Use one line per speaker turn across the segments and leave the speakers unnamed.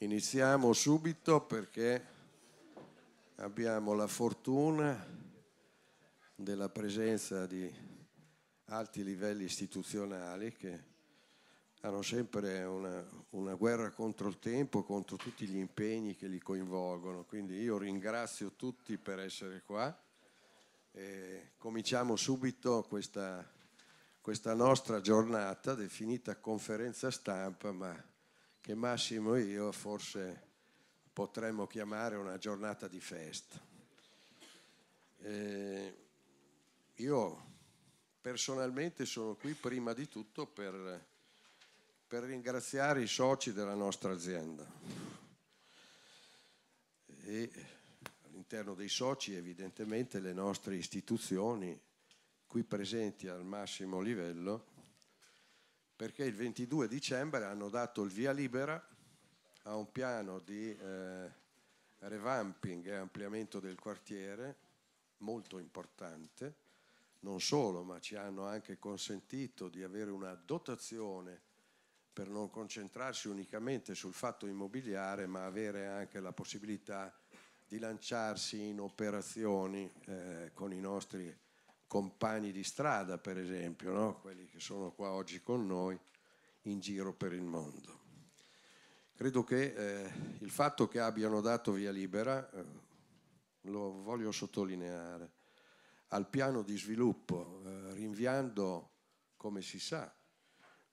Iniziamo subito perché abbiamo la fortuna della presenza di alti livelli istituzionali che hanno sempre una, una, guerra contro il tempo, contro tutti gli impegni che li coinvolgono. Quindi io ringrazio tutti per essere qua. E cominciamo subito questa, questa nostra giornata definita conferenza stampa, ma che Massimo e io forse potremmo chiamare una giornata di festa. Eh, io personalmente sono qui prima di tutto per, per ringraziare i soci della nostra azienda e all'interno dei soci evidentemente le nostre istituzioni qui presenti al massimo livello perché il 22 dicembre hanno dato il via libera a un piano di eh, revamping e ampliamento del quartiere molto importante, non solo, ma ci hanno anche consentito di avere una dotazione per non concentrarsi unicamente sul fatto immobiliare, ma avere anche la possibilità di lanciarsi in operazioni eh, con i nostri compagni di strada, per esempio, no? quelli che sono qua oggi con noi in giro per il mondo. Credo che eh, il fatto che abbiano dato via libera, eh, lo voglio sottolineare, al piano di sviluppo, eh, rinviando, come si sa,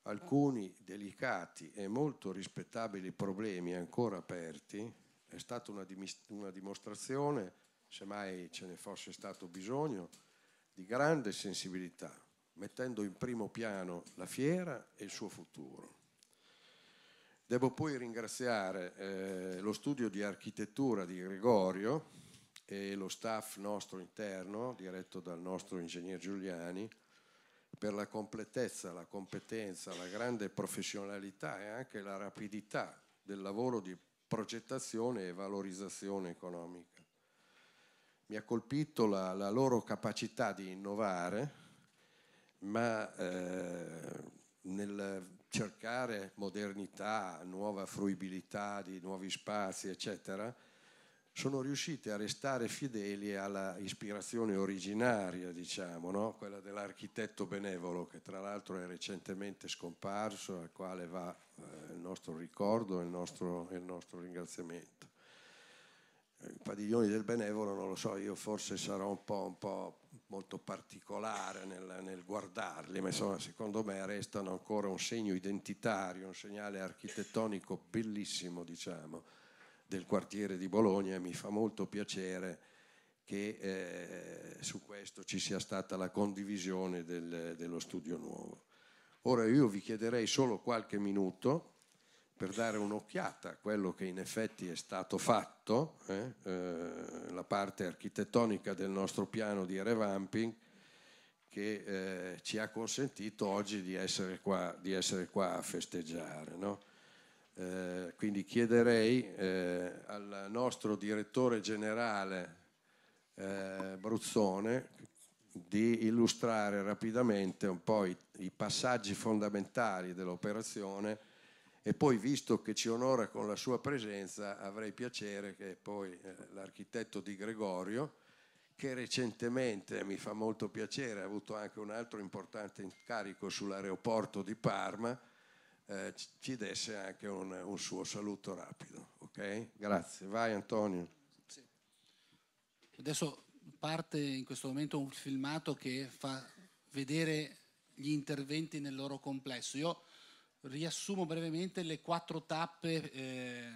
alcuni delicati e molto rispettabili problemi ancora aperti, è stata una, dim- una dimostrazione, semmai ce ne fosse stato bisogno, di grande sensibilità, mettendo in primo piano la fiera e il suo futuro. Devo poi ringraziare eh, lo studio di architettura di Gregorio e lo staff nostro interno, diretto dal nostro ingegner Giuliani, per la completezza, la competenza, la grande professionalità e anche la rapidità del lavoro di progettazione e valorizzazione economica mi ha colpito la, la loro capacità di innovare, ma eh, nel cercare modernità, nuova fruibilità di nuovi spazi, eccetera, sono riuscite a restare fedeli alla ispirazione originaria, diciamo, no? quella dell'architetto benevolo, che tra l'altro è recentemente scomparso, al quale va eh, il nostro ricordo e il il nostro ringraziamento i padiglioni del benevolo, non lo so, io forse sarò un po', un po molto particolare nel, nel, guardarli, ma insomma secondo me restano ancora un segno identitario, un segnale architettonico bellissimo, diciamo, del quartiere di Bologna e mi fa molto piacere che eh, su questo ci sia stata la condivisione del, dello studio nuovo. Ora io vi chiederei solo qualche minuto per dare un'occhiata a quello che in effetti è stato fatto, eh? Eh, la parte architettonica del nostro piano di revamping che eh, ci ha consentito oggi di essere qua, di essere qua a festeggiare. No? Eh, quindi chiederei eh, al nostro direttore generale eh, Bruzzone di illustrare rapidamente un po' i, i passaggi fondamentali dell'operazione e poi visto che ci onora con la sua presenza avrei piacere che poi eh, l'architetto di Gregorio, che recentemente mi fa molto piacere, ha avuto anche un altro importante incarico sull'aeroporto di Parma, eh, ci desse anche un, un, suo saluto rapido. Ok? Grazie. Vai Antonio.
Sì. Adesso parte in questo momento un filmato che fa vedere gli interventi nel loro complesso. Io riassumo brevemente le quattro tappe eh,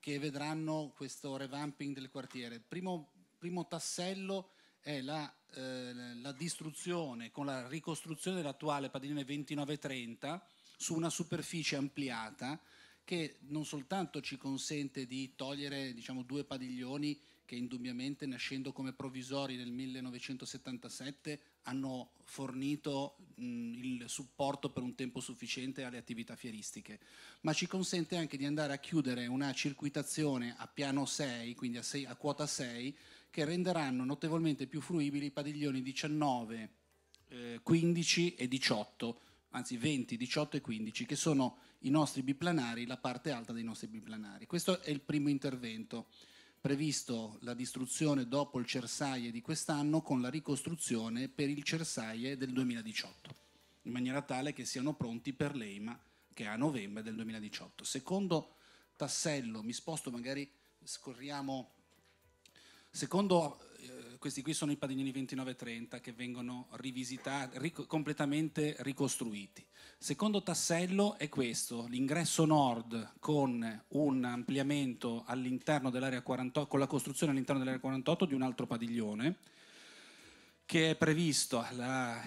che vedranno questo revamping del quartiere. Primo, primo tassello è la, eh, la, distruzione con la ricostruzione dell'attuale padiglione 2930 su una superficie ampliata che non soltanto ci consente di togliere diciamo, due padiglioni che indubbiamente nascendo come provvisori nel 1977 hanno fornito mh, il supporto per un tempo sufficiente alle attività fieristiche, ma ci consente anche di andare a chiudere una circuitazione a piano 6, quindi a, 6, a quota 6, che renderanno notevolmente più fruibili i padiglioni 19, eh, 15 e 18, anzi 20, 18 e 15, che sono i nostri biplanari, la parte alta dei nostri biplanari. Questo è il primo intervento previsto la distruzione dopo il Cersaie di quest'anno con la ricostruzione per il Cersaie del 2018, in maniera tale che siano pronti per l'EIMA che è a novembre del 2018. Secondo tassello, mi sposto magari, scorriamo, secondo questi qui sono i padiglioni 29 e 30 che vengono rivisitati, ric- completamente ricostruiti. Secondo tassello è questo, l'ingresso nord con un ampliamento all'interno dell'area 48, con la costruzione all'interno dell'area 48 di un altro padiglione che è previsto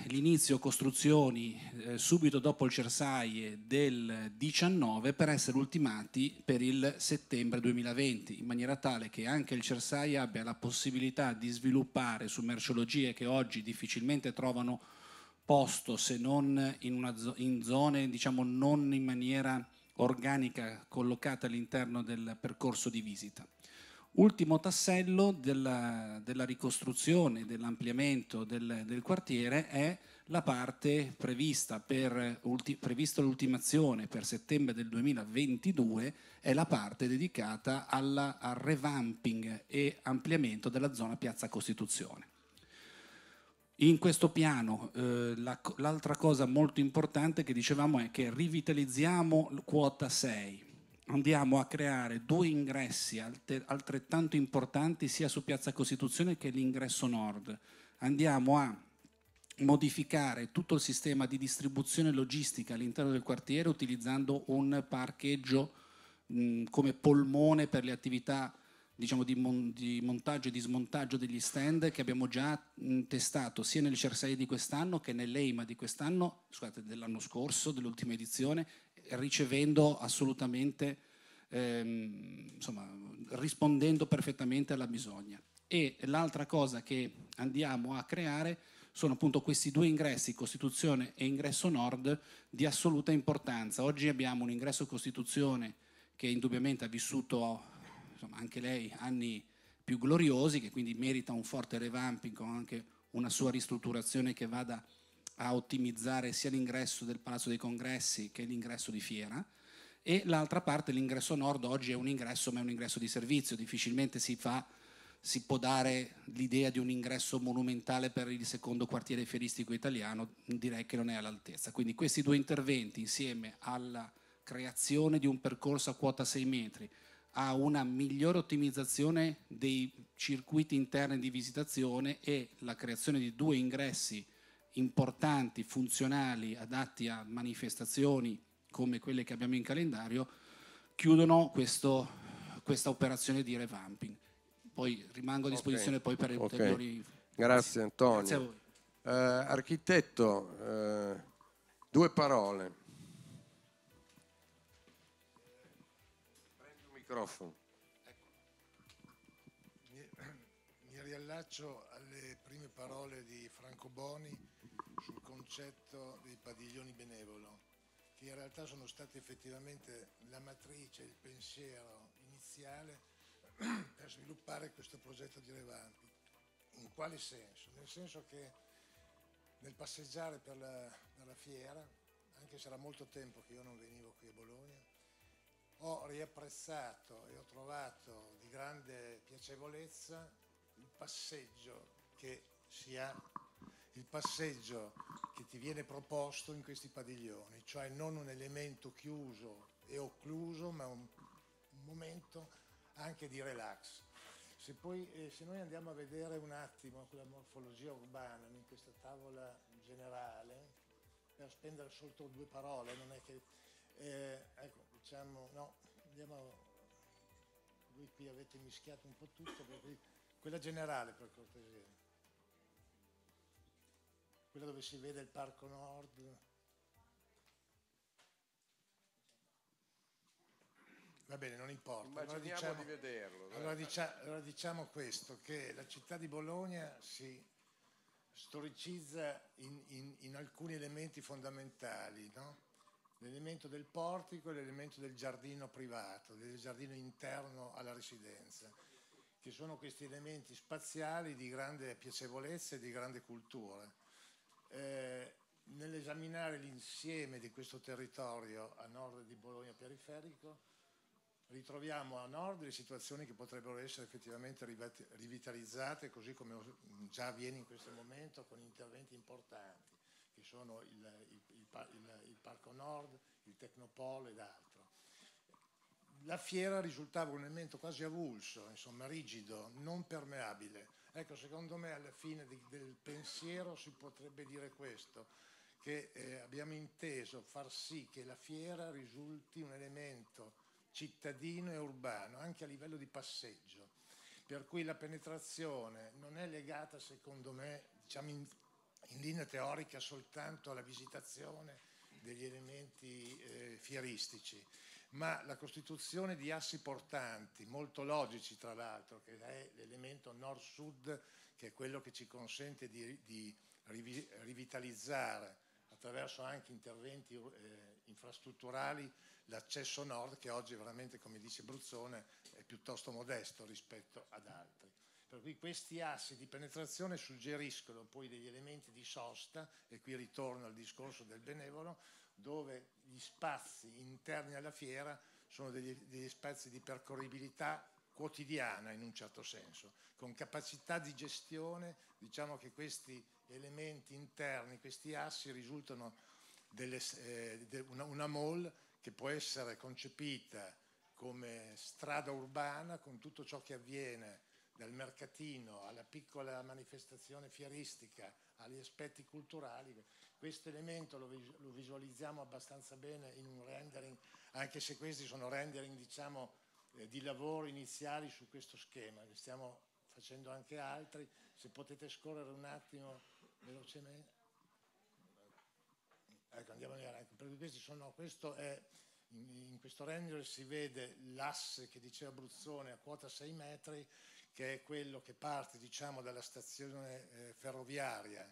l'inizio costruzioni eh, subito dopo il Cersaie del 19 per essere ultimati per il settembre 2020, in maniera tale che anche il Cersaie abbia la possibilità di sviluppare su merceologie che oggi difficilmente trovano posto se non in, zo in zone diciamo non in maniera organica collocate all'interno del percorso di visita ultimo tassello della, della ricostruzione, dell'ampliamento del, del, quartiere è la parte prevista per ulti, previsto l'ultimazione per settembre del 2022 è la parte dedicata alla, al revamping e ampliamento della zona Piazza Costituzione. In questo piano eh, l'altra cosa molto importante che dicevamo è che rivitalizziamo quota 6, andiamo a creare due ingressi altrettanto importanti sia su Piazza Costituzione che l'ingresso nord. Andiamo a modificare tutto il sistema di distribuzione logistica all'interno del quartiere utilizzando un parcheggio mh, come polmone per le attività diciamo, di, mon- di, montaggio e di smontaggio degli stand che abbiamo già mh, testato sia nel CER6 di quest'anno che nell'EIMA di quest'anno, scusate, dell'anno scorso, dell'ultima edizione, ricevendo assolutamente, ehm, insomma, rispondendo perfettamente alla bisogna. E l'altra cosa che andiamo a creare sono appunto questi due ingressi, Costituzione e ingresso Nord, di assoluta importanza. Oggi abbiamo un ingresso Costituzione che indubbiamente ha vissuto insomma, anche lei anni più gloriosi, che quindi merita un forte revamping con anche una sua ristrutturazione che vada a a ottimizzare sia l'ingresso del Palazzo dei Congressi che l'ingresso di Fiera e l'altra parte, l'ingresso nord, oggi è un ingresso ma è un ingresso di servizio, difficilmente si, fa, si può dare l'idea di un ingresso monumentale per il secondo quartiere fieristico italiano, direi che non è all'altezza. Quindi questi due interventi insieme alla creazione di un percorso a quota 6 metri, a una migliore ottimizzazione dei circuiti interni di visitazione e la creazione di due ingressi importanti, funzionali, adatti a manifestazioni come quelle che abbiamo in calendario, chiudono questo, questa operazione di revamping. Poi rimango a disposizione okay. poi per okay. ulteriori...
Grazie Antonio. Grazie a voi. Eh, architetto, eh, due parole. Prendo il microfono. Ecco.
Mi riallaccio alle prime parole di Franco Boni sul concetto dei padiglioni benevolo, che in realtà sono stati effettivamente la matrice, il pensiero iniziale per sviluppare questo progetto di Revanti. In quale senso? Nel senso che nel passeggiare per la, per la fiera, anche se era molto tempo che io non venivo qui a Bologna, ho riapprezzato e ho trovato di grande piacevolezza il passeggio che si ha il passeggio che ti viene proposto in questi padiglioni, cioè non un elemento chiuso e occluso, ma un momento anche di relax. Se, poi, eh, se noi andiamo a vedere un attimo la morfologia urbana in questa tavola generale, per spendere solo due parole, non è che... Eh, ecco, diciamo, no, andiamo... Voi qui avete mischiato un po' tutto, per quella generale per cortesia quella dove si vede il Parco Nord. Va bene, non importa. Allora diciamo, di vederlo. Allora, dicia, allora diciamo questo, che la città di Bologna si storicizza in, in, in alcuni elementi fondamentali, no? l'elemento del portico e l'elemento del giardino privato, del giardino interno alla residenza, che sono questi elementi spaziali di grande piacevolezza e di grande cultura eh, nell'esaminare l'insieme di questo territorio a nord di Bologna periferico, ritroviamo a nord le situazioni che potrebbero essere effettivamente rivitalizzate, così come già avviene in questo momento con interventi importanti, che sono il, il, il, il Parco Nord, il Tecnopolo ed altro. La fiera risultava un elemento quasi avulso, insomma rigido, non permeabile, Ecco, secondo me alla fine di, del pensiero si potrebbe dire questo, che eh, abbiamo inteso far sì che la fiera risulti un elemento cittadino e urbano, anche a livello di passeggio, per cui la penetrazione non è legata, secondo me, diciamo in, in linea teorica soltanto alla visitazione degli elementi eh, fieristici, ma la costituzione di assi portanti, molto logici tra l'altro, che è l'elemento nord-sud, che è quello che ci consente di, di rivitalizzare attraverso anche interventi eh, infrastrutturali l'accesso nord, che oggi veramente, come dice Bruzzone, è piuttosto modesto rispetto ad altri. Per cui questi assi di penetrazione suggeriscono poi degli elementi di sosta, e qui ritorno al discorso del benevolo, dove gli spazi interni alla fiera sono degli, degli spazi di percorribilità quotidiana in un certo senso, con capacità di gestione, diciamo che questi elementi interni, questi assi risultano delle, eh, una, una mall che può essere concepita come strada urbana con tutto ciò che avviene dal mercatino alla piccola manifestazione fieristica agli aspetti culturali questo elemento lo, lo visualizziamo abbastanza bene in un rendering, anche se questi sono rendering diciamo, eh, di lavoro iniziali su questo schema, ne stiamo facendo anche altri, se potete scorrere un attimo velocemente. Ecco, andiamo a ecco, perché questi sono, questo è, in, in questo rendering si vede l'asse che diceva Bruzzone a quota 6 metri, che è quello che parte diciamo, dalla stazione eh, ferroviaria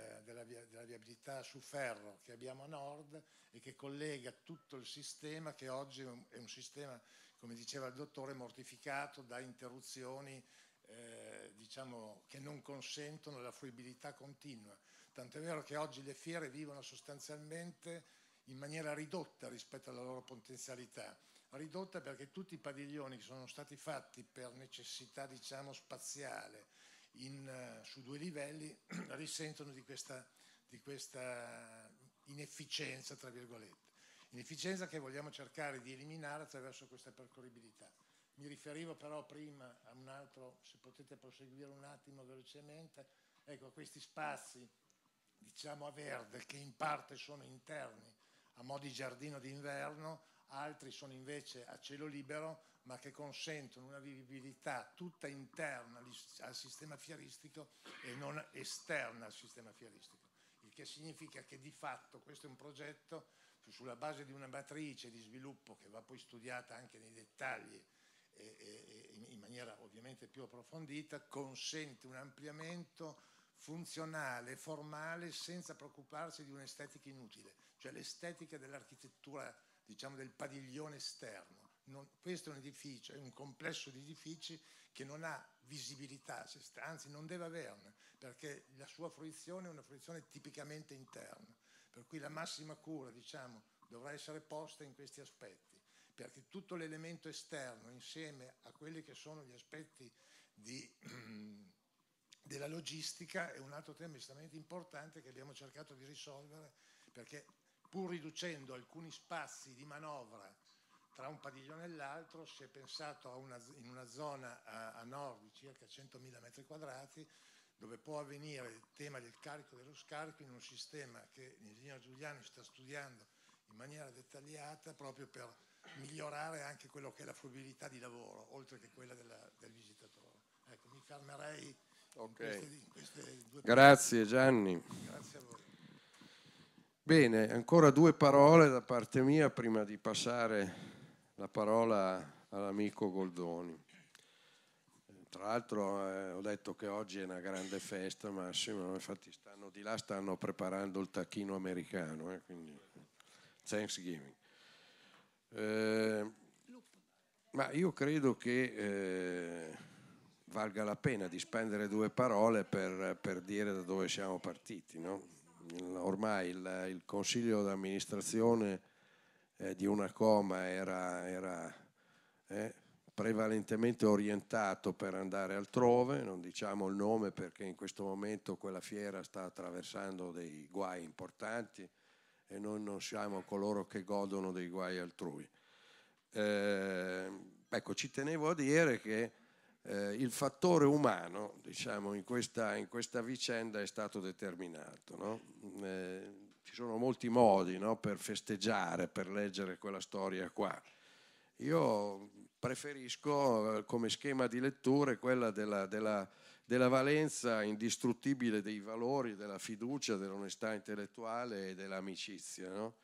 eh, della, via, della, viabilità su ferro che abbiamo a nord e che collega tutto il sistema che oggi è un, è un sistema, come diceva il dottore, mortificato da interruzioni eh, diciamo, che non consentono la fruibilità continua. Tant'è vero che oggi le fiere vivono sostanzialmente in maniera ridotta rispetto alla loro potenzialità. Ridotta perché tutti i padiglioni che sono stati fatti per necessità diciamo, spaziale, in, eh, su due livelli risentono di questa, di questa inefficienza, tra virgolette. Inefficienza che vogliamo cercare di eliminare attraverso questa percorribilità. Mi riferivo però prima a un altro, se potete proseguire un attimo velocemente, ecco a questi spazi, diciamo a verde, che in parte sono interni, a mo' di giardino d'inverno, altri sono invece a cielo libero ma che consentono una vivibilità tutta interna al sistema fieristico e non esterna al sistema fieristico, il che significa che di fatto questo è un progetto che sulla base di una matrice di sviluppo che va poi studiata anche nei dettagli e, in maniera ovviamente più approfondita, consente un ampliamento funzionale, formale, senza preoccuparsi di un'estetica inutile, cioè l'estetica dell'architettura diciamo, del padiglione esterno. Non, questo è un edificio, è un complesso di edifici che non ha visibilità, anzi non deve averne, perché la sua fruizione è una fruizione tipicamente interna. Per cui la massima cura diciamo, dovrà essere posta in questi aspetti, perché tutto l'elemento esterno insieme a quelli che sono gli aspetti di, della logistica è un altro tema estremamente importante che abbiamo cercato di risolvere perché pur riducendo alcuni spazi di manovra tra un padiglione e l'altro, si è pensato una, in una zona a, a nord di circa 100.000 metri quadrati, dove può avvenire il tema del carico e dello scarico in un sistema che l'ingegnere Giuliani sta studiando in maniera dettagliata proprio per migliorare anche quello che è la fruibilità di lavoro, oltre che quella della, del visitatore. Ecco, mi fermerei okay. in queste,
in queste due Grazie parole. Gianni.
Grazie a voi.
Bene, ancora due parole da parte mia prima di passare la parola all'amico Goldoni. Tra l'altro eh, ho detto che oggi è una grande festa, Massimo, infatti stanno di là, stanno preparando il tacchino americano, eh, quindi Thanksgiving. Eh, ma io credo che eh, valga la pena di spendere due parole per, per dire da dove siamo partiti, no? ormai il, il consiglio d'amministrazione eh, di una coma era, era eh, prevalentemente orientato per andare altrove, non diciamo il nome perché in questo momento quella fiera sta attraversando dei guai importanti e noi non siamo coloro che godono dei guai altrui. Eh, ecco, ci tenevo a dire che eh, il fattore umano diciamo, in, questa, in questa vicenda è stato determinato. No? Mm, eh, ci sono molti modi no, per festeggiare, per leggere quella storia qua. Io preferisco eh, come schema di lettura quella della, della, della valenza indistruttibile dei valori, della fiducia, dell'onestà intellettuale e dell'amicizia. No?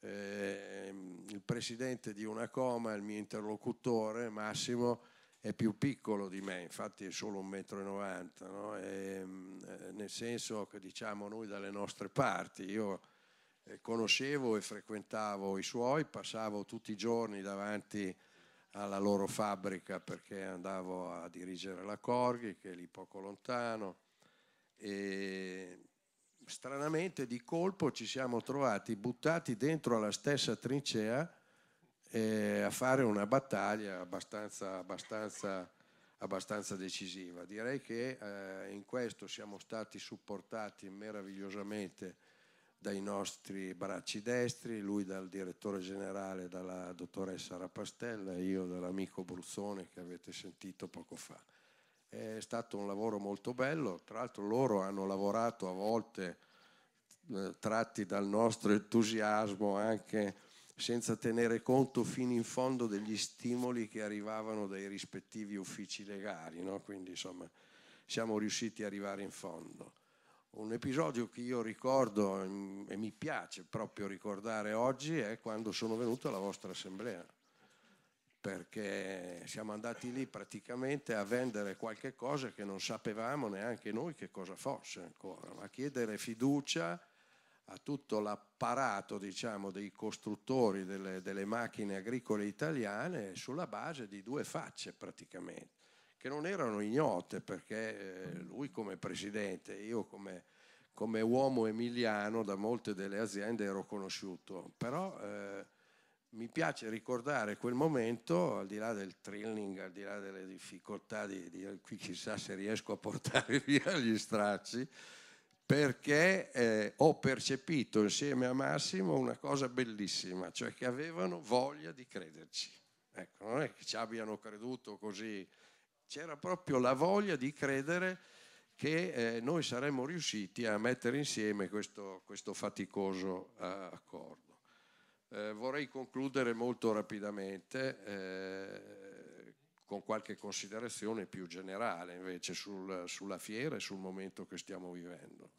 Eh, il presidente di una coma, il mio interlocutore Massimo, è più piccolo di me, infatti è solo un metro e novanta, ehm, eh, nel senso che diciamo noi dalle nostre parti, io eh, conoscevo e frequentavo i suoi, passavo tutti i giorni davanti alla loro fabbrica perché andavo a dirigere la Corghi, che è lì poco lontano, e stranamente di colpo ci siamo trovati buttati dentro alla stessa trincea eh, a fare una battaglia abbastanza, abbastanza, abbastanza decisiva. Direi che eh, in questo siamo stati supportati meravigliosamente dai nostri bracci destri, lui dal direttore generale, dalla dottoressa Rapastella e io dall'amico Bruzzone che avete sentito poco fa. È stato un lavoro molto bello, tra l'altro loro hanno lavorato a volte eh, tratti dal nostro entusiasmo anche senza tenere conto fino in fondo degli stimoli che arrivavano dai rispettivi uffici legali, no? quindi insomma siamo riusciti ad arrivare in fondo. Un episodio che io ricordo mm, e mi piace proprio ricordare oggi è quando sono venuto alla vostra assemblea, perché siamo andati lì praticamente a vendere qualche cosa che non sapevamo neanche noi che cosa fosse ancora, a chiedere fiducia a tutto l'apparato diciamo, dei costruttori delle, delle, macchine agricole italiane sulla base di due facce praticamente, che non erano ignote perché eh, lui come presidente, io come, come uomo emiliano da molte delle aziende ero conosciuto, però eh, mi piace ricordare quel momento, al di là del trilling, al di là delle difficoltà di, di chissà se riesco a portare via gli stracci, perché eh, ho percepito insieme a Massimo una cosa bellissima, cioè che avevano voglia di crederci. Ecco, non è che ci abbiano creduto così, c'era proprio la voglia di credere che eh, noi saremmo riusciti a mettere insieme questo, questo faticoso eh, accordo. Eh, vorrei concludere molto rapidamente eh, con qualche considerazione più generale invece sul, sulla fiera e sul momento che stiamo vivendo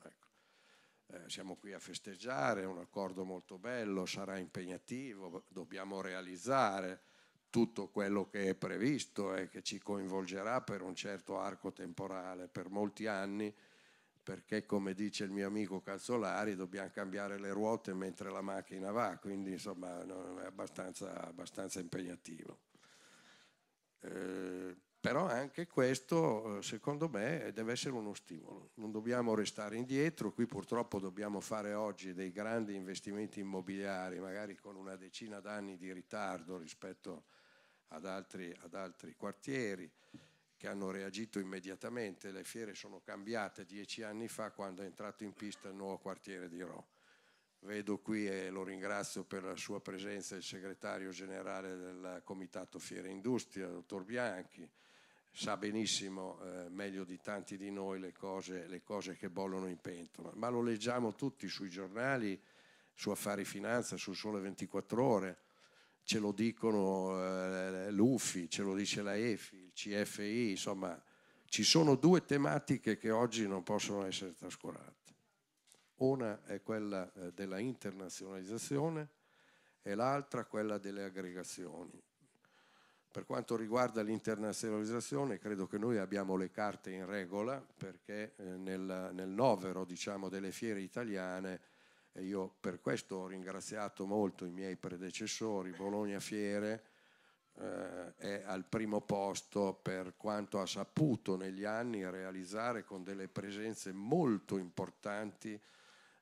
eh, siamo qui a festeggiare, è un accordo molto bello, sarà impegnativo, dobbiamo realizzare tutto quello che è previsto e che ci coinvolgerà per un certo arco temporale, per molti anni, perché come dice il mio amico Calzolari dobbiamo cambiare le ruote mentre la macchina va, quindi insomma è abbastanza, abbastanza impegnativo. Eh, però anche questo eh, secondo me eh, deve essere uno stimolo, non dobbiamo restare indietro, qui purtroppo dobbiamo fare oggi dei grandi investimenti immobiliari, magari con una decina d'anni di ritardo rispetto ad altri, ad altri quartieri che hanno reagito immediatamente, le fiere sono cambiate dieci anni fa quando è entrato in pista il nuovo quartiere di Rò. Vedo qui e lo ringrazio per la sua presenza il segretario generale del Comitato Fiere Industria, dottor Bianchi, sa benissimo eh, meglio di tanti di noi le cose, le cose, che bollono in pentola, ma lo leggiamo tutti sui giornali, su Affari Finanza, su Sole 24 Ore, ce lo dicono eh, l'UFI, ce lo dice la EFI, il CFI, insomma ci sono due tematiche che oggi non possono essere trascurate. Una è quella eh, della internazionalizzazione e l'altra quella delle aggregazioni per quanto riguarda l'internazionalizzazione, credo che noi abbiamo le carte in regola perché eh, nel, nel novero diciamo, delle fiere italiane, e io per questo ho ringraziato molto i miei predecessori, Bologna Fiere eh, è al primo posto per quanto ha saputo negli anni realizzare con delle presenze molto importanti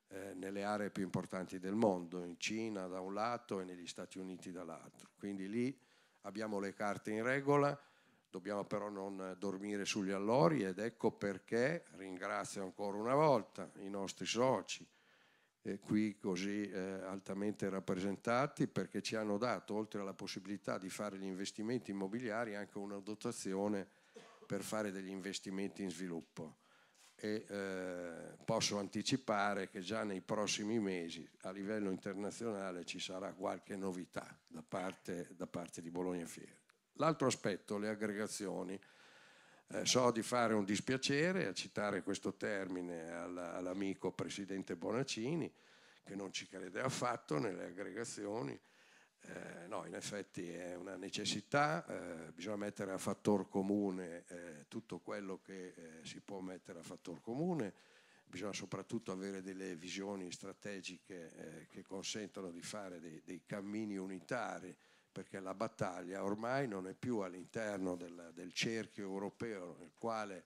eh, nelle aree più importanti del mondo, in Cina da un lato e negli Stati Uniti dall'altro. Quindi lì abbiamo le carte in regola, dobbiamo però non dormire sugli allori ed ecco perché ringrazio ancora una volta i nostri soci eh, qui così eh, altamente rappresentati perché ci hanno dato, oltre alla possibilità di fare gli investimenti immobiliari, anche una dotazione per fare degli investimenti in sviluppo e eh, posso anticipare che già nei prossimi mesi a livello internazionale ci sarà qualche novità da parte, da parte di Bologna Fiera. L'altro aspetto, le aggregazioni. Eh, so di fare un dispiacere a citare questo termine all'amico presidente Bonaccini, che non ci crede affatto nelle aggregazioni, eh, no, in effetti è una necessità, eh, bisogna mettere a fattor comune eh, tutto quello che eh, si può mettere a fattor comune, bisogna soprattutto avere delle visioni strategiche eh, che consentano di fare dei, dei, cammini unitari, perché la battaglia ormai non è più all'interno del, del cerchio europeo nel quale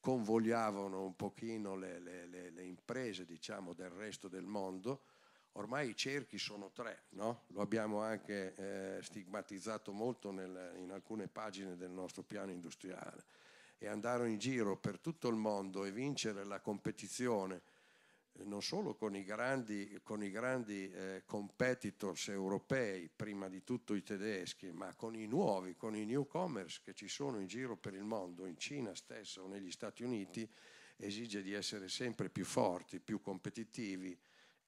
convogliavano un pochino le, le, le, le imprese diciamo, del resto del mondo, Ormai i cerchi sono tre, no? lo abbiamo anche eh, stigmatizzato molto nel, in alcune pagine del nostro piano industriale. E andare in giro per tutto il mondo e vincere la competizione eh, non solo con i grandi, con i grandi eh, competitors europei, prima di tutto i tedeschi, ma con i nuovi, con i newcomers che ci sono in giro per il mondo, in Cina stessa o negli Stati Uniti, esige di essere sempre più forti, più competitivi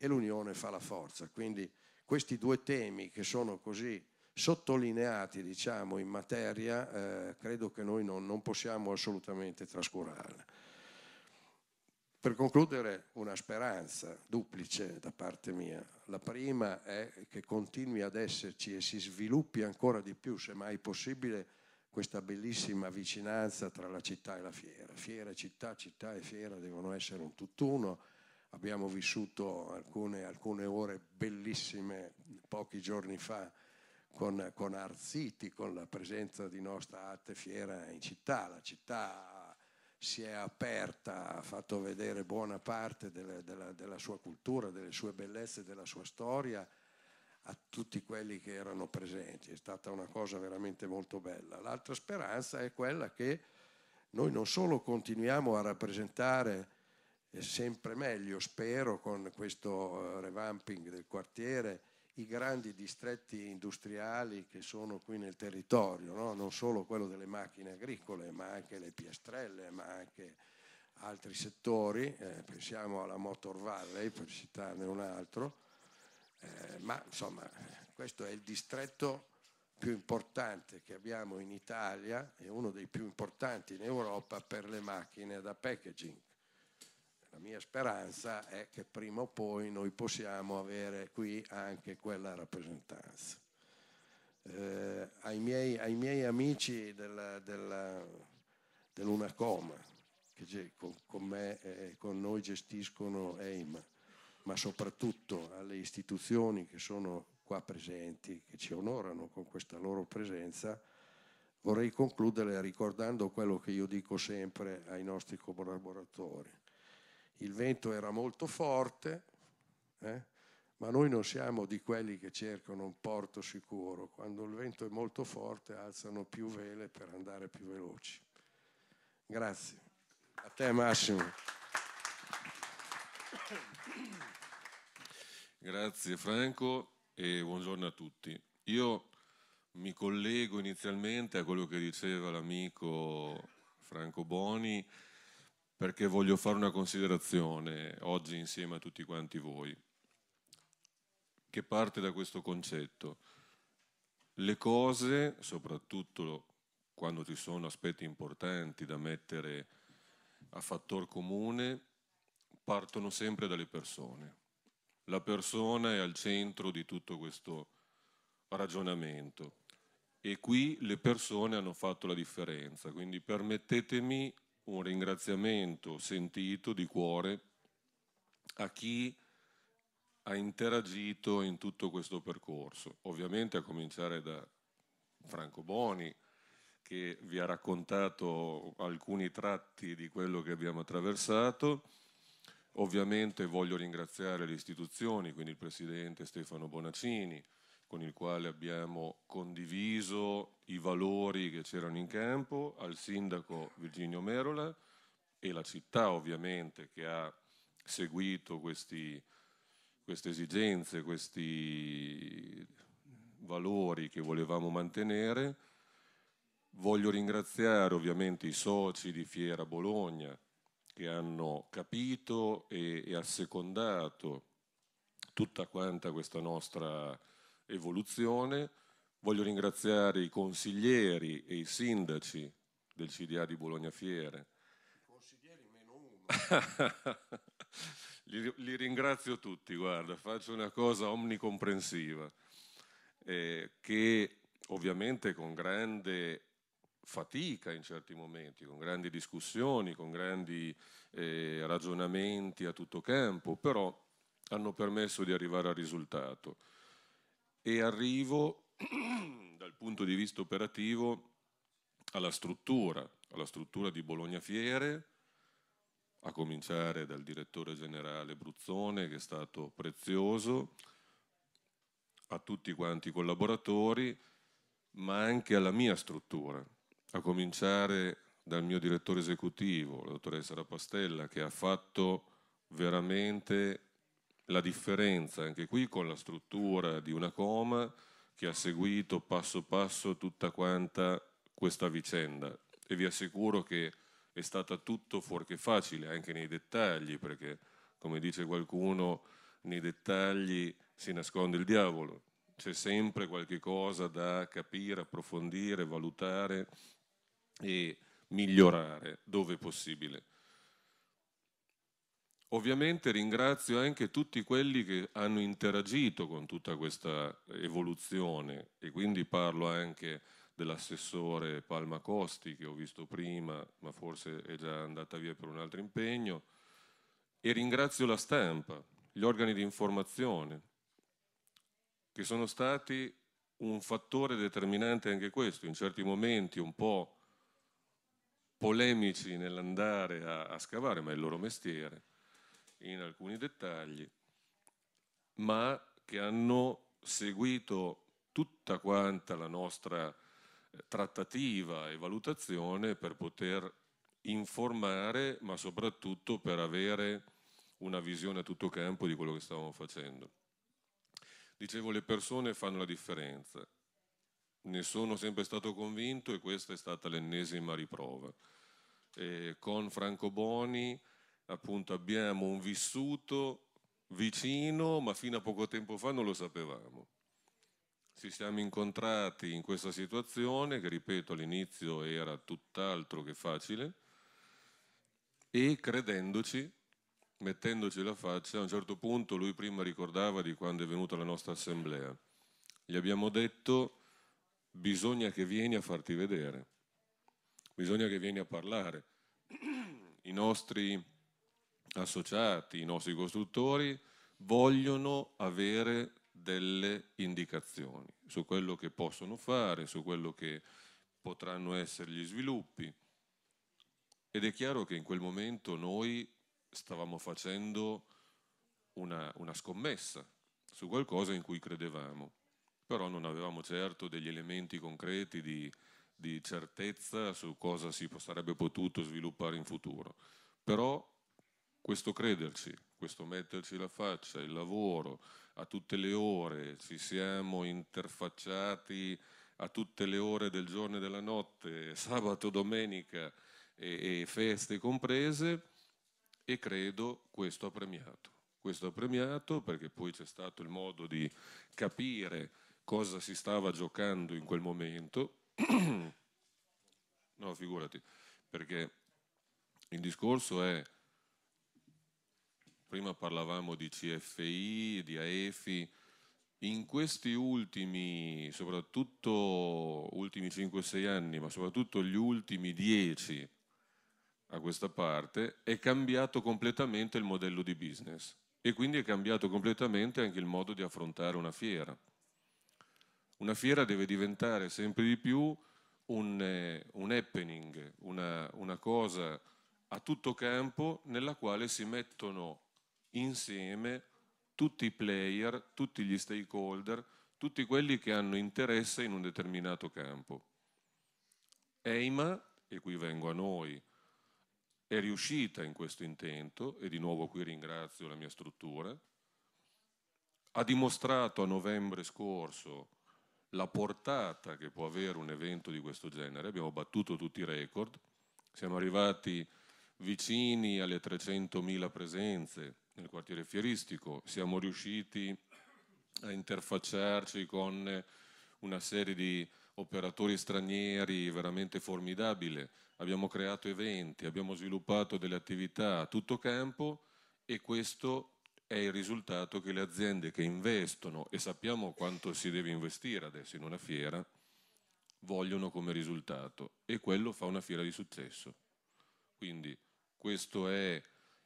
e l'unione fa la forza. Quindi questi due temi che sono così sottolineati diciamo, in materia eh, credo che noi non, non possiamo assolutamente trascurarli. Per concludere una speranza duplice da parte mia. La prima è che continui ad esserci e si sviluppi ancora di più, se mai possibile, questa bellissima vicinanza tra la città e la fiera. Fiera e città, città e fiera devono essere un tutt'uno abbiamo vissuto alcune, alcune ore bellissime pochi giorni fa con, con, Arziti, con la presenza di nostra arte fiera in città. La città si è aperta, ha fatto vedere buona parte delle, della, della sua cultura, delle sue bellezze, della sua storia a tutti quelli che erano presenti. È stata una cosa veramente molto bella. L'altra speranza è quella che noi non solo continuiamo a rappresentare sempre meglio, spero, con questo eh, revamping del quartiere, i grandi distretti industriali che sono qui nel territorio, no? non solo quello delle macchine agricole, ma anche le piastrelle, ma anche altri settori, eh, pensiamo alla Motor Valley per citarne un altro, eh, ma insomma questo è il distretto più importante che abbiamo in Italia e uno dei più importanti in Europa per le macchine da packaging la mia speranza è che prima o poi noi possiamo avere qui anche quella rappresentanza. Eh, ai, miei, ai, miei, amici della, della, dell'Unacoma, che con, con me e eh, con noi gestiscono EIM, ma soprattutto alle istituzioni che sono qua presenti, che ci onorano con questa loro presenza, vorrei concludere ricordando quello che io dico sempre ai nostri collaboratori il vento era molto forte, eh? ma noi non siamo di quelli che cercano un porto sicuro, quando il vento è molto forte alzano più vele per andare più veloci. Grazie. A te Massimo.
Grazie Franco e buongiorno a tutti. Io mi collego inizialmente a quello che diceva l'amico Franco Boni perché voglio fare una considerazione oggi insieme a tutti quanti voi, che parte da questo concetto. Le cose, soprattutto quando ci sono aspetti importanti da mettere a fattor comune, partono sempre dalle persone. La persona è al centro di tutto questo ragionamento e qui le persone hanno fatto la differenza, quindi permettetemi un ringraziamento sentito di cuore a chi ha interagito in tutto questo percorso, ovviamente a cominciare da Franco Boni che vi ha raccontato alcuni tratti di quello che abbiamo attraversato. Ovviamente voglio ringraziare le istituzioni, quindi il Presidente Stefano Bonaccini, con il quale abbiamo condiviso i valori che c'erano in campo, al sindaco Virginio Merola e la città ovviamente che ha seguito questi, queste esigenze, questi valori che volevamo mantenere. Voglio ringraziare ovviamente i soci di Fiera Bologna che hanno capito e, e assecondato tutta quanta questa nostra evoluzione. Voglio ringraziare i consiglieri e i sindaci del CDA di Bologna Fiere. I consiglieri meno uno. li, li, ringrazio tutti, guarda, faccio una cosa omnicomprensiva, eh, che ovviamente con grande fatica in certi momenti, con grandi discussioni, con grandi eh, ragionamenti a tutto campo, però hanno permesso di arrivare al risultato e arrivo dal punto di vista operativo alla struttura, alla struttura di Bologna Fiere, a cominciare dal direttore generale Bruzzone che è stato prezioso, a tutti quanti i collaboratori, ma anche alla mia struttura, a cominciare dal mio direttore esecutivo, la dottoressa Rapastella, che ha fatto veramente la differenza anche qui con la struttura di una coma che ha seguito passo passo tutta quanta questa vicenda e vi assicuro che è stata tutto fuorché facile anche nei dettagli perché come dice qualcuno nei dettagli si nasconde il diavolo c'è sempre qualche cosa da capire, approfondire, valutare e migliorare dove possibile Ovviamente ringrazio anche tutti quelli che hanno interagito con tutta questa evoluzione e quindi parlo anche dell'assessore Palma Costi che ho visto prima, ma forse è già andata via per un altro impegno, e ringrazio la stampa, gli organi di informazione, che sono stati un fattore determinante anche questo, in certi momenti un po' polemici nell'andare a, a scavare, ma è il loro mestiere in alcuni dettagli, ma che hanno seguito tutta quanta la nostra eh, trattativa e valutazione per poter informare, ma soprattutto per avere una visione a tutto campo di quello che stavamo facendo. Dicevo, le persone fanno la differenza. Ne sono sempre stato convinto e questa è stata l'ennesima riprova. Eh, con Franco Boni appunto abbiamo un vissuto vicino, ma fino a poco tempo fa non lo sapevamo. Ci siamo incontrati in questa situazione che, ripeto, all'inizio era tutt'altro che facile e credendoci, mettendoci la faccia, a un certo punto lui prima ricordava di quando è venuta la nostra assemblea. Gli abbiamo detto bisogna che vieni a farti vedere, bisogna che vieni a parlare. I nostri associati, i nostri costruttori, vogliono avere delle indicazioni su quello che possono fare, su quello che potranno essere gli sviluppi. Ed è chiaro che in quel momento noi stavamo facendo una, una scommessa su qualcosa in cui credevamo, però non avevamo certo degli elementi concreti di, di certezza su cosa si sarebbe potuto sviluppare in futuro. Però questo crederci, questo metterci la faccia, il lavoro, a tutte le ore, ci siamo interfacciati a tutte le ore del giorno e della notte, sabato, domenica e, e feste comprese e credo questo ha premiato. Questo ha premiato perché poi c'è stato il modo di capire cosa si stava giocando in quel momento. no, figurati, perché il discorso è prima parlavamo di CFI, di AEFI, in questi ultimi, soprattutto ultimi 5-6 anni, ma soprattutto gli ultimi 10 a questa parte, è cambiato completamente il modello di business e quindi è cambiato completamente anche il modo di affrontare una fiera. Una fiera deve diventare sempre di più un, eh, un happening, una, una cosa a tutto campo nella quale si mettono insieme tutti i player, tutti gli stakeholder, tutti quelli che hanno interesse in un determinato campo. EIMA, e qui vengo a noi, è riuscita in questo intento, e di nuovo qui ringrazio la mia struttura, ha dimostrato a novembre scorso la portata che può avere un evento di questo genere, abbiamo battuto tutti i record, siamo arrivati vicini alle 300.000 presenze, nel quartiere fieristico, siamo riusciti a interfacciarci con una serie di operatori stranieri veramente formidabile, abbiamo creato eventi, abbiamo sviluppato delle attività a tutto campo e questo è il risultato che le aziende che investono, e sappiamo quanto si deve investire adesso in una fiera, vogliono come risultato e quello fa una fiera di successo. Quindi questo è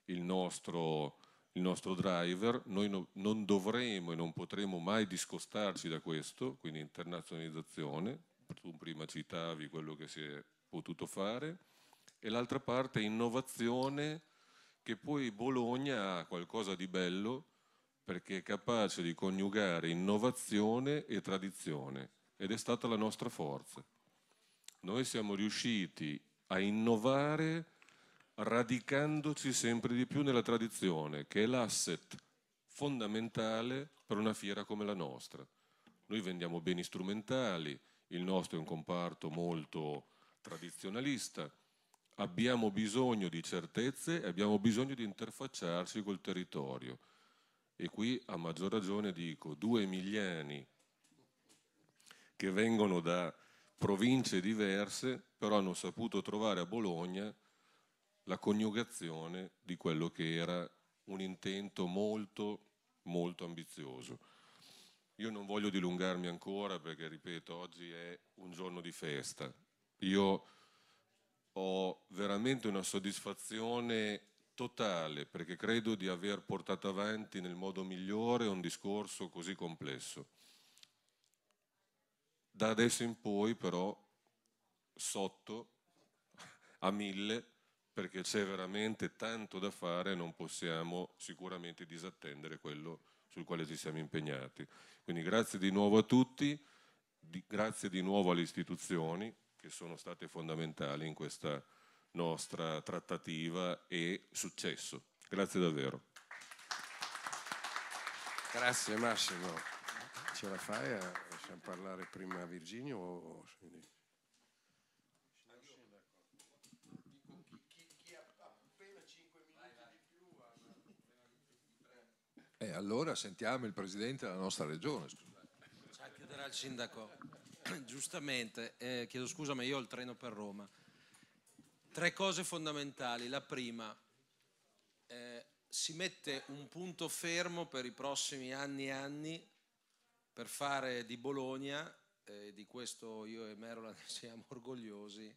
il nostro il nostro driver, noi no, non dovremo e non potremo mai discostarci da questo, quindi internazionalizzazione, tu prima citavi quello che si è potuto fare, e l'altra parte innovazione che poi Bologna ha qualcosa di bello perché è capace di coniugare innovazione e tradizione ed è stata la nostra forza. Noi siamo riusciti a innovare radicandoci sempre di più nella tradizione, che è l'asset fondamentale per una fiera come la nostra. Noi vendiamo beni strumentali, il nostro è un comparto molto tradizionalista, abbiamo bisogno di certezze e abbiamo bisogno di interfacciarci col territorio. E qui a maggior ragione dico, due emiliani che vengono da province diverse, però hanno saputo trovare a Bologna la coniugazione di quello che era un intento molto, molto ambizioso. Io non voglio dilungarmi ancora perché, ripeto, oggi è un giorno di festa. Io ho veramente una soddisfazione totale perché credo di aver portato avanti nel modo migliore un discorso così complesso. Da adesso in poi però sotto a mille perché c'è veramente tanto da fare e non possiamo sicuramente disattendere quello sul quale ci siamo impegnati. Quindi grazie di nuovo a tutti, di, grazie di nuovo alle istituzioni che sono state fondamentali in questa nostra trattativa e successo. Grazie davvero. Grazie Massimo.
Ce la fai a parlare prima Virginio o...
allora sentiamo il presidente della nostra regione.
Ciao, chiuderà il sindaco. Giustamente, eh, chiedo scusa ma io ho il treno per Roma. Tre cose fondamentali. La prima, eh, si mette un punto fermo per i prossimi anni e anni per fare di Bologna, eh, di questo io e Merola ne siamo orgogliosi,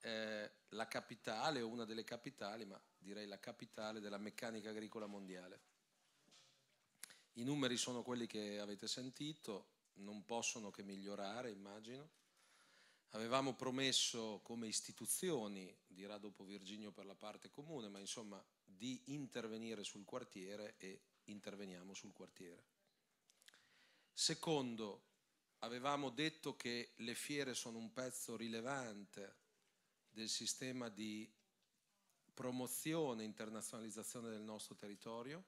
eh, la capitale o una delle capitali, ma direi la capitale della meccanica agricola mondiale. I numeri sono quelli che avete sentito, non possono che migliorare, immagino. Avevamo promesso come istituzioni, dirà dopo Virginio per la parte comune, ma insomma di intervenire sul quartiere e interveniamo sul quartiere. Secondo, avevamo detto che le fiere sono un pezzo rilevante del sistema di promozione e internazionalizzazione del nostro territorio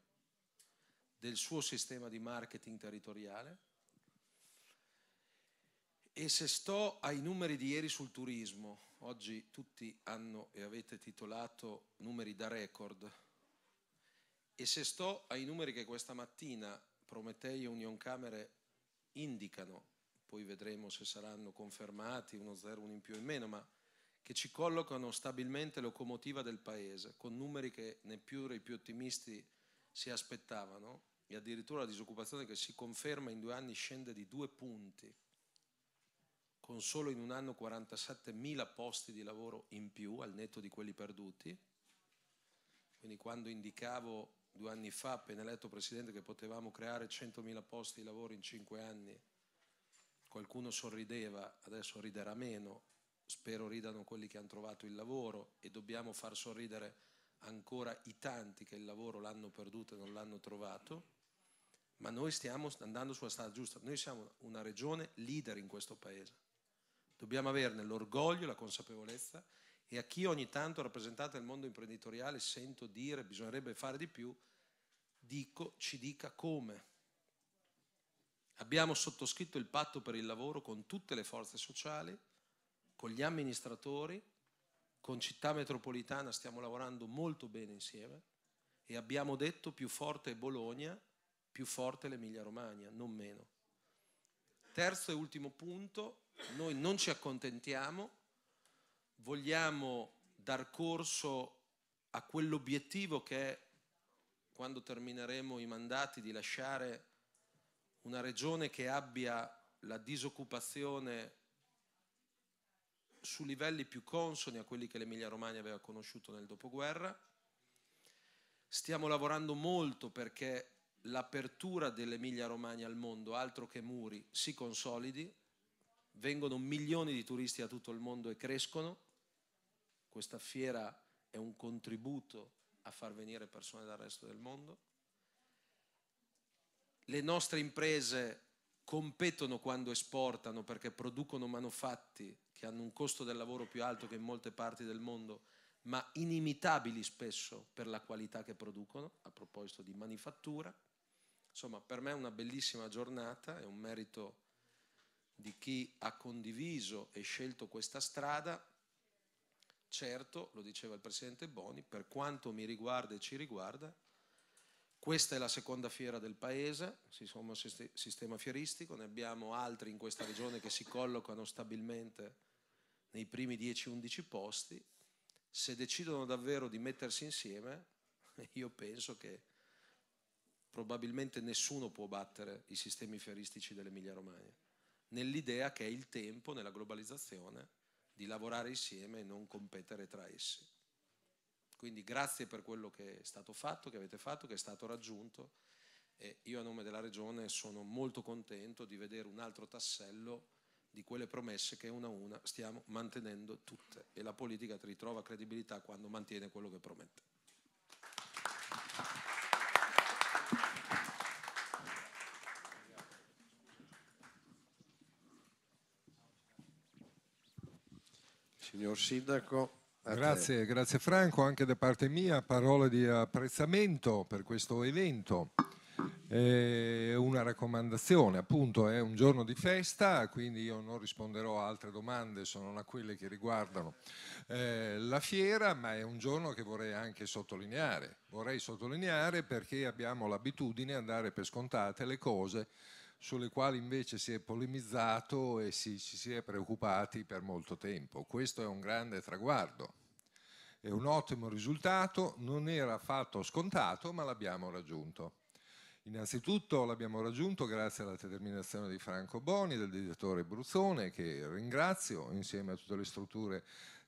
del suo sistema di marketing territoriale. E se sto ai numeri di ieri sul turismo, oggi tutti hanno e avete titolato numeri da record, e se sto ai numeri che questa mattina Prometei e Union Camere indicano, poi vedremo se saranno confermati, uno zero, uno in più o in meno, ma che ci collocano stabilmente locomotiva del Paese, con numeri che neppure i più ottimisti si aspettavano e addirittura la disoccupazione che si conferma in due anni scende di due punti, con solo in un anno 47.000 posti di lavoro in più al netto di quelli perduti. Quindi quando indicavo due anni fa, appena eletto Presidente, che potevamo creare 100.000 posti di lavoro in cinque anni, qualcuno sorrideva, adesso riderà meno, spero ridano quelli che hanno trovato il lavoro e dobbiamo far sorridere ancora i tanti che il lavoro l'hanno perduto e non l'hanno trovato, ma noi stiamo andando sulla strada giusta. Noi siamo una regione leader in questo paese. Dobbiamo averne l'orgoglio, la consapevolezza e a chi ogni tanto rappresentante il mondo imprenditoriale sento dire bisognerebbe fare di più, dico ci dica come. Abbiamo sottoscritto il patto per il lavoro con tutte le forze sociali, con gli amministratori, con Città Metropolitana stiamo lavorando molto bene insieme e abbiamo detto più forte è Bologna, più forte è l'Emilia Romagna, non meno. Terzo e ultimo punto, noi non ci accontentiamo, vogliamo dar corso a quell'obiettivo che è, quando termineremo i mandati, di lasciare una regione che abbia la disoccupazione su livelli più consoni a quelli che l'Emilia Romagna aveva conosciuto nel dopoguerra. Stiamo lavorando molto perché l'apertura dell'Emilia Romagna al mondo, altro che muri, si consolidi. Vengono milioni di turisti da tutto il mondo e crescono. Questa fiera è un contributo a far venire persone dal resto del mondo. Le nostre imprese competono quando esportano perché producono manufatti che hanno un costo del lavoro più alto che in molte parti del mondo, ma inimitabili spesso per la qualità che producono, a proposito di manifattura. Insomma, per me è una bellissima giornata, è un merito di chi ha condiviso e scelto questa strada. Certo, lo diceva il Presidente Boni, per quanto mi riguarda e ci riguarda, questa è la seconda fiera del paese, siamo sistema fieristico, ne abbiamo altri in questa regione che si collocano stabilmente nei primi 10-11 posti. Se decidono davvero di mettersi insieme, io penso che probabilmente nessuno può battere i sistemi fieristici dell'Emilia Romagna, nell'idea che è il tempo, nella globalizzazione, di lavorare insieme e non competere tra essi. Quindi grazie per quello che è stato fatto, che avete fatto, che è stato raggiunto e io a nome della Regione sono molto contento di vedere un altro tassello di quelle promesse che una a una stiamo mantenendo tutte e la politica ritrova credibilità quando mantiene quello che promette.
Signor Sindaco, Grazie,
grazie Franco, anche da parte mia parole di apprezzamento per questo evento. una raccomandazione, appunto è un giorno di festa, quindi io non risponderò a altre domande se non a quelle che riguardano eh, la fiera, ma è un giorno che vorrei anche sottolineare. Vorrei sottolineare perché abbiamo l'abitudine a dare per scontate le cose sulle quali invece si è polemizzato e si, ci si è preoccupati per molto tempo. Questo è un grande traguardo, è un ottimo risultato, non era affatto scontato, ma l'abbiamo raggiunto. Innanzitutto l'abbiamo raggiunto grazie alla determinazione di Franco Boni, del direttore Bruzzone, che ringrazio insieme a tutte le strutture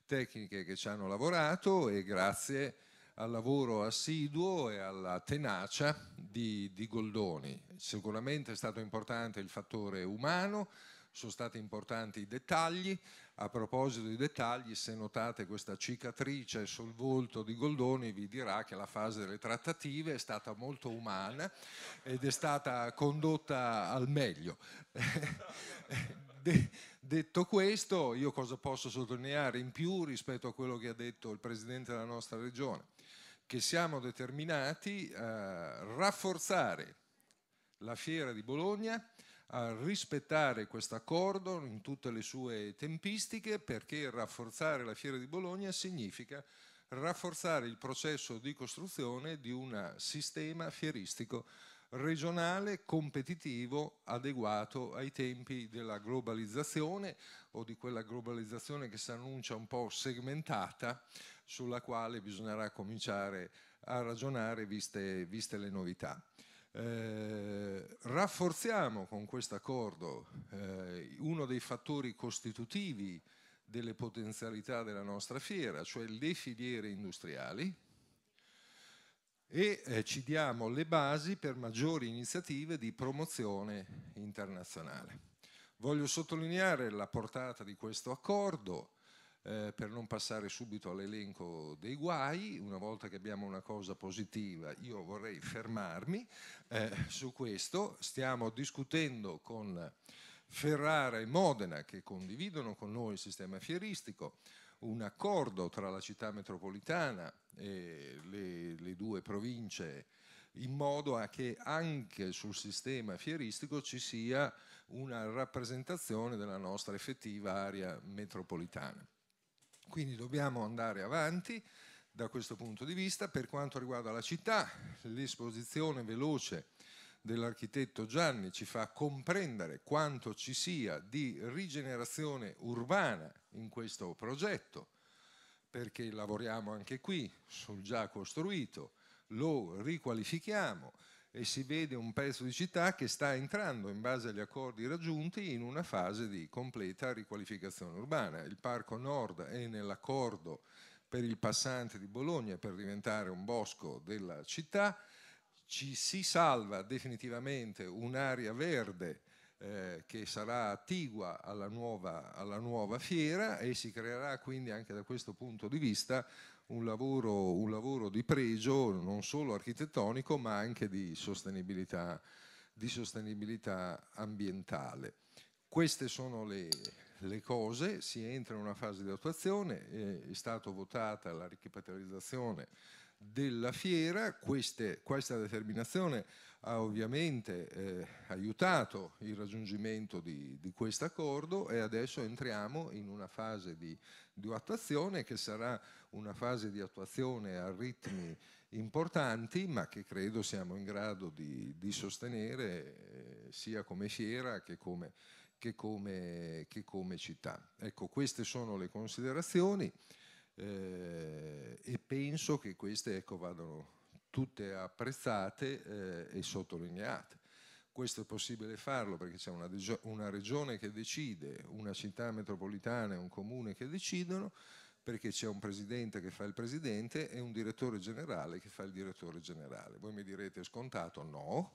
tecniche che ci hanno lavorato e grazie a al lavoro assiduo e alla tenacia di, di Goldoni. Sicuramente è stato importante il fattore umano, sono stati importanti i dettagli. A proposito di dettagli, se notate questa cicatrice sul volto di Goldoni, vi dirà che la fase delle trattative è stata molto umana ed è stata condotta al meglio. detto questo, io cosa posso sottolineare in più rispetto a quello che ha detto il Presidente della nostra Regione? che siamo determinati a rafforzare la fiera di Bologna, a rispettare questo accordo in tutte le sue tempistiche, perché rafforzare la fiera di Bologna significa rafforzare il processo di costruzione di un sistema fieristico regionale competitivo adeguato ai tempi della globalizzazione o di quella globalizzazione che si annuncia un po' segmentata sulla quale bisognerà cominciare a ragionare viste, viste le novità. Eh, rafforziamo con questo accordo eh, uno dei fattori costitutivi delle potenzialità della nostra fiera, cioè le filiere industriali, e eh, ci diamo le basi per maggiori iniziative di promozione internazionale. Voglio sottolineare la portata di questo accordo eh, per non passare subito all'elenco dei guai, una volta che abbiamo una cosa positiva io vorrei fermarmi eh, su questo, stiamo discutendo con Ferrara e Modena che condividono con noi il sistema fieristico, un accordo tra la città metropolitana eh, le, le due province in modo a che anche sul sistema fieristico ci sia una rappresentazione della nostra effettiva area metropolitana. Quindi dobbiamo andare avanti da questo punto di vista. Per quanto riguarda la città, l'esposizione veloce dell'architetto Gianni ci fa comprendere quanto ci sia di rigenerazione urbana in questo progetto perché lavoriamo anche qui sul già costruito, lo riqualifichiamo e si vede un pezzo di città che sta entrando in base agli accordi raggiunti in una fase di completa riqualificazione urbana. Il Parco Nord è nell'accordo per il passante di Bologna per diventare un bosco della città, ci si salva definitivamente un'area verde eh, che sarà attigua alla nuova, alla nuova, fiera e si creerà quindi anche da questo punto di vista un lavoro, un lavoro di pregio non solo architettonico ma anche di sostenibilità, di sostenibilità ambientale. Queste sono le, le cose, si entra in una fase di attuazione, eh, è stata votata la ricapitalizzazione della fiera, queste, questa determinazione ha ovviamente eh, aiutato il raggiungimento di, di questo accordo e adesso entriamo in una fase di, di, attuazione che sarà una fase di attuazione a ritmi importanti ma che credo siamo in grado di, di sostenere eh, sia come fiera che come, che, come, che come, città. Ecco, queste sono le considerazioni eh, e penso che queste ecco, vadano tutte apprezzate eh, e sottolineate. Questo è possibile farlo perché c'è una, una, regione che decide, una città metropolitana e un comune che decidono, perché c'è un presidente che fa il presidente e un direttore generale che fa il direttore generale. Voi mi direte scontato? No,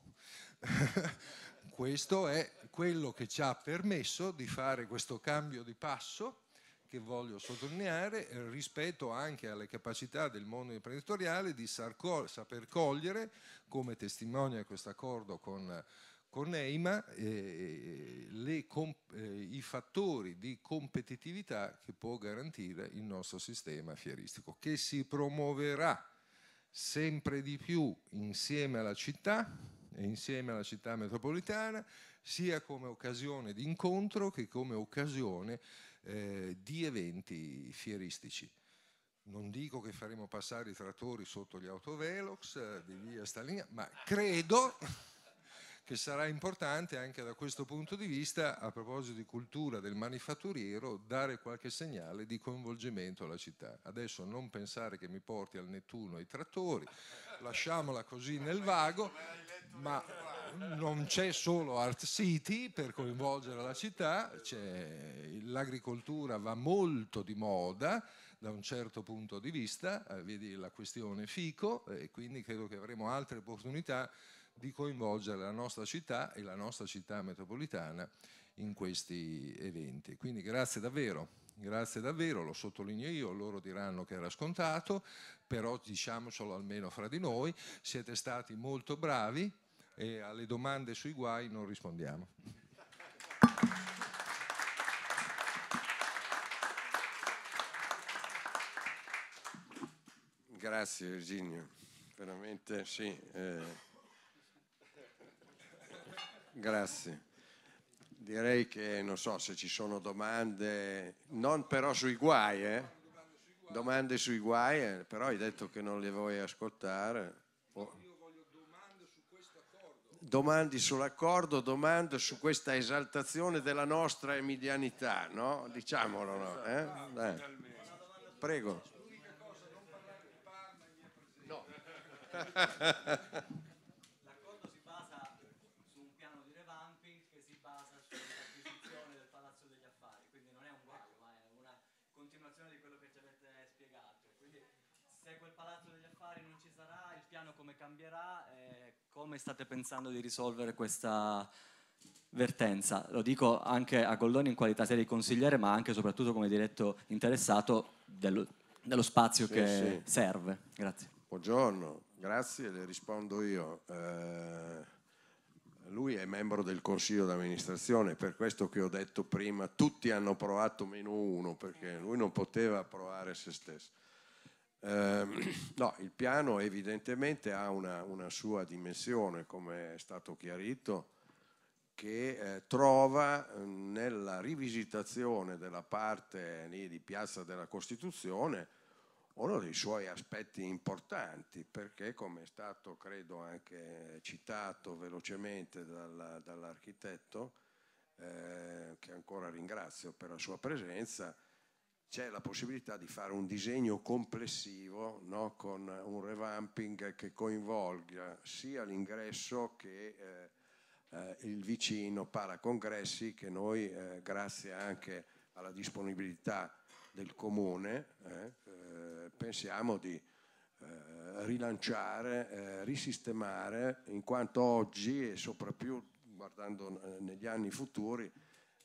questo è quello che ci ha permesso di fare questo cambio di passo che voglio sottolineare eh, rispetto anche alle capacità del mondo imprenditoriale di saper cogliere, come testimonia questo accordo con, con EIMA, eh, eh, eh, i fattori di competitività che può garantire il nostro sistema fieristico, che si promuoverà sempre di più insieme alla città e insieme alla città metropolitana, sia come occasione di incontro che come occasione eh, di eventi fieristici. Non dico che faremo passare i trattori sotto gli autovelox eh, di via Stalina, ma credo che sarà importante anche da questo punto di vista, a proposito di cultura del manifatturiero, dare qualche segnale di coinvolgimento alla città. Adesso non pensare che mi porti al Nettuno i trattori, lasciamola così nel vago, ma non c'è solo Art City per coinvolgere la città, l'agricoltura va molto di moda da un certo punto di vista, eh, vedi la questione Fico e eh, quindi credo che avremo altre opportunità di coinvolgere la nostra città e la nostra città metropolitana in questi eventi. Quindi grazie davvero, grazie davvero, lo sottolineo io, loro diranno che era scontato, però diciamocelo almeno fra di noi, siete stati molto bravi, e alle domande sui guai non rispondiamo.
Grazie Virginio, veramente sì. Eh. Grazie. Direi che non so se ci sono domande, non però sui guai, eh. domande sui guai, eh, però hai detto che non le vuoi ascoltare. Oh domandi sull'accordo, domande su questa esaltazione della nostra emilianità, no? Diciamolo, no? Esatto. Eh? Dai. Prego. No. Come state pensando di risolvere questa
vertenza? Lo dico anche a Goldoni in qualità sia di consigliere, ma anche e soprattutto come diretto interessato dello, dello spazio sì, che sì.
serve. Grazie. Buongiorno, grazie, le rispondo io. Eh... Lui è membro del consiglio d'amministrazione, per questo che ho detto prima, tutti hanno provato meno uno, perché lui non poteva provare se stesso. Ehm, no, il piano evidentemente ha una, una, sua dimensione, come è stato chiarito, che eh, trova ehm, nella rivisitazione della parte lì, di Piazza della Costituzione uno dei suoi aspetti importanti, perché come è stato credo anche citato velocemente dalla, dall'architetto, eh, che ancora ringrazio per la sua presenza, c'è la possibilità di fare un disegno complessivo no? con un revamping che coinvolga sia l'ingresso che eh, eh, il vicino paracongressi che noi eh, grazie anche alla disponibilità del comune eh, eh, pensiamo di eh, rilanciare, risistemare in quanto oggi e soprattutto guardando negli anni futuri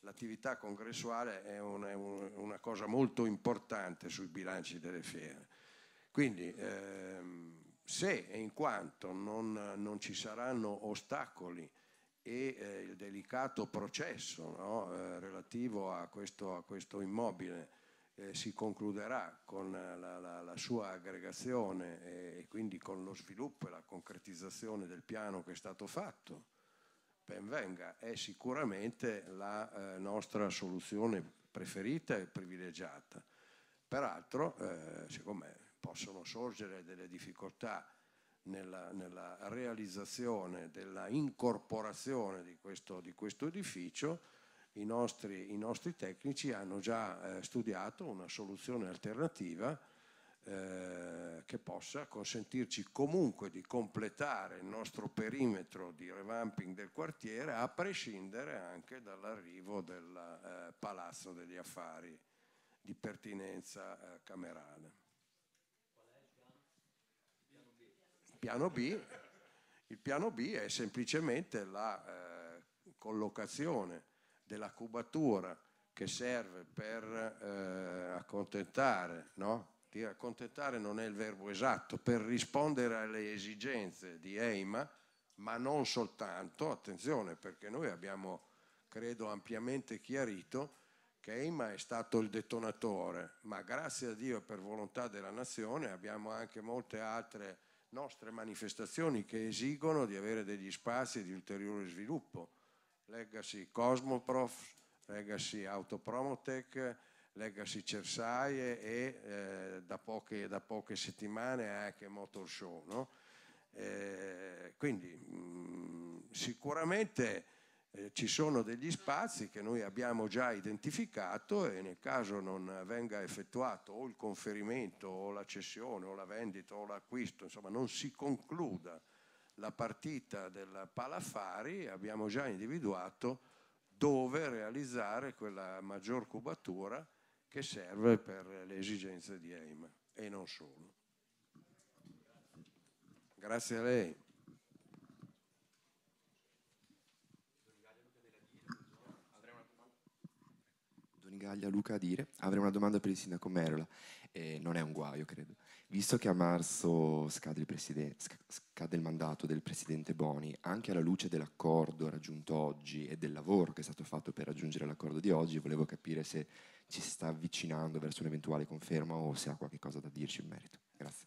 l'attività congressuale è una, una, cosa molto importante sui bilanci delle fiere. Quindi ehm, se e in quanto non, non ci saranno ostacoli e eh, il delicato processo no, eh, relativo a questo, a questo immobile eh, si concluderà con la, la, la sua aggregazione e, e, quindi con lo sviluppo e la concretizzazione del piano che è stato fatto ben venga, è sicuramente la eh, nostra soluzione preferita e privilegiata. Peraltro, eh, secondo possono sorgere delle difficoltà nella, nella realizzazione della incorporazione di questo, di questo edificio, i nostri, i nostri, tecnici hanno già eh, studiato una soluzione alternativa eh, che possa consentirci comunque di completare il nostro perimetro di revamping del quartiere a prescindere anche dall'arrivo del eh, palazzo degli affari di pertinenza eh, camerale. Piano B, il piano B è semplicemente la eh, collocazione della cubatura che serve per eh, accontentare no? di accontentare non è il verbo esatto, per rispondere alle esigenze di EIMA, ma non soltanto, attenzione perché noi abbiamo, credo, ampiamente chiarito che EIMA è stato il detonatore, ma grazie a Dio e per volontà della nazione abbiamo anche molte altre nostre manifestazioni che esigono di avere degli spazi di ulteriore sviluppo. Legacy Cosmoprof, Legacy Autopromotech, Legacy Cersaie e eh, da, poche, da, poche, settimane anche Motor Show. No? Eh, quindi mh, mm, sicuramente eh, ci sono degli spazi che noi abbiamo già identificato e nel caso non venga effettuato o il conferimento o la cessione o la vendita o l'acquisto, insomma non si concluda la partita del palafari, abbiamo già individuato dove realizzare quella maggior cubatura che serve per le esigenze di EIMA e non solo. Grazie a lei.
Donigaglia Luca Adire, avrei una domanda per il sindaco Merola, eh, non è un guaio credo. Visto che a marzo scade il,
scade il mandato del presidente Boni, anche alla luce dell'accordo raggiunto oggi e del lavoro che è stato fatto per raggiungere l'accordo di oggi, volevo capire se ci sta avvicinando verso un'eventuale conferma o se ha qualche cosa da dirci in merito. Grazie.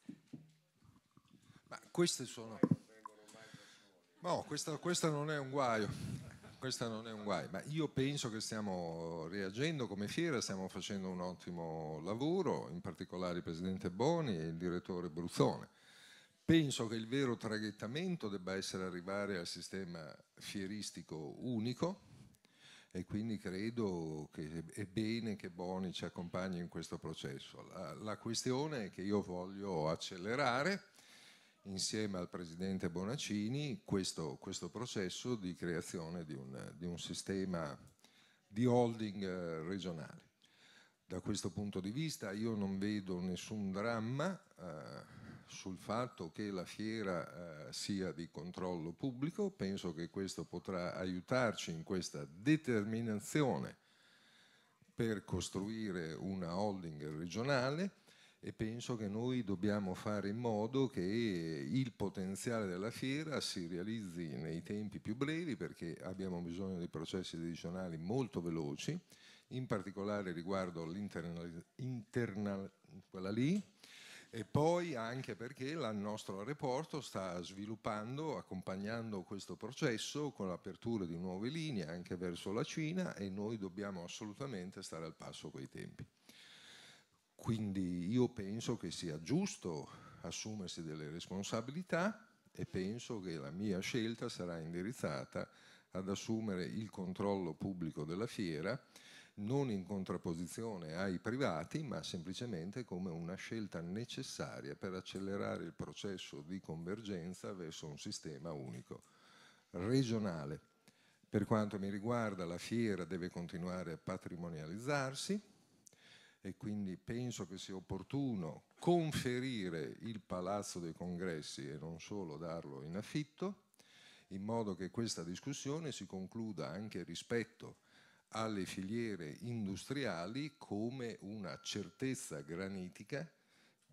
Ma queste sono... No, questo, questa non è un guaio, questa non è un guaio, ma io penso che stiamo reagendo come fiera, stiamo facendo un ottimo lavoro, in particolare il Presidente Boni e il direttore Bruzzone. Penso che il vero traghettamento debba essere arrivare al sistema fieristico unico, e quindi credo che è bene che Boni ci accompagni in questo processo. La, la questione è che io voglio accelerare insieme al Presidente Bonaccini questo, questo processo di creazione di un, di un sistema di holding eh, regionale. Da questo punto di vista io non vedo nessun dramma, eh, sul fatto che la fiera eh, sia di controllo pubblico, penso che questo potrà aiutarci in questa determinazione per costruire una holding regionale e penso che noi dobbiamo fare in modo che il potenziale della fiera si realizzi nei tempi più brevi perché abbiamo bisogno di processi decisionali molto veloci, in particolare riguardo all'internalizzazione, internal, e poi anche perché il nostro aeroporto sta sviluppando, accompagnando questo processo con l'apertura di nuove linee anche verso la Cina e noi dobbiamo assolutamente stare al passo coi tempi. Quindi io penso che sia giusto assumersi delle responsabilità e penso che la mia scelta sarà indirizzata ad assumere il controllo pubblico della fiera non in contrapposizione ai privati, ma semplicemente come una scelta necessaria per accelerare il processo di convergenza verso un sistema unico regionale. Per quanto mi riguarda la fiera deve continuare a patrimonializzarsi e quindi penso che sia opportuno conferire il Palazzo dei Congressi e non solo darlo in affitto, in modo che questa discussione si concluda anche rispetto alle filiere industriali come una certezza granitica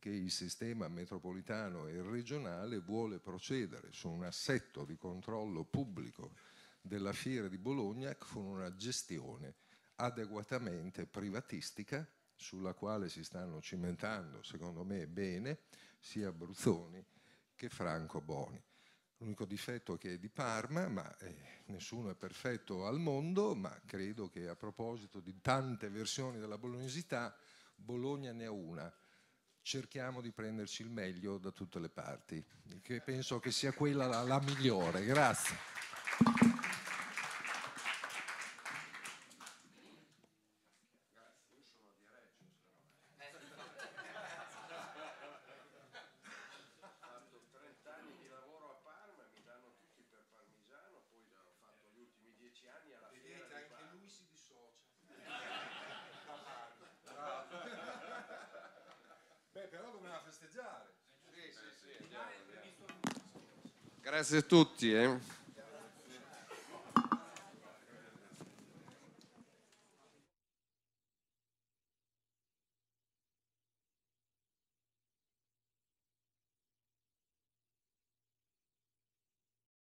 che il sistema metropolitano e regionale vuole procedere su un assetto di controllo pubblico della fiera di Bologna con una gestione adeguatamente privatistica sulla quale si stanno cimentando, secondo me, bene sia Bruzzoni che Franco Boni. L'unico difetto è che è di Parma, ma eh, nessuno è perfetto al mondo, ma credo che a proposito di tante versioni della bolognesità, Bologna ne ha una. Cerchiamo di prenderci il meglio da tutte le parti, che penso che sia quella la, la migliore. Grazie. grazie a tutti. Eh.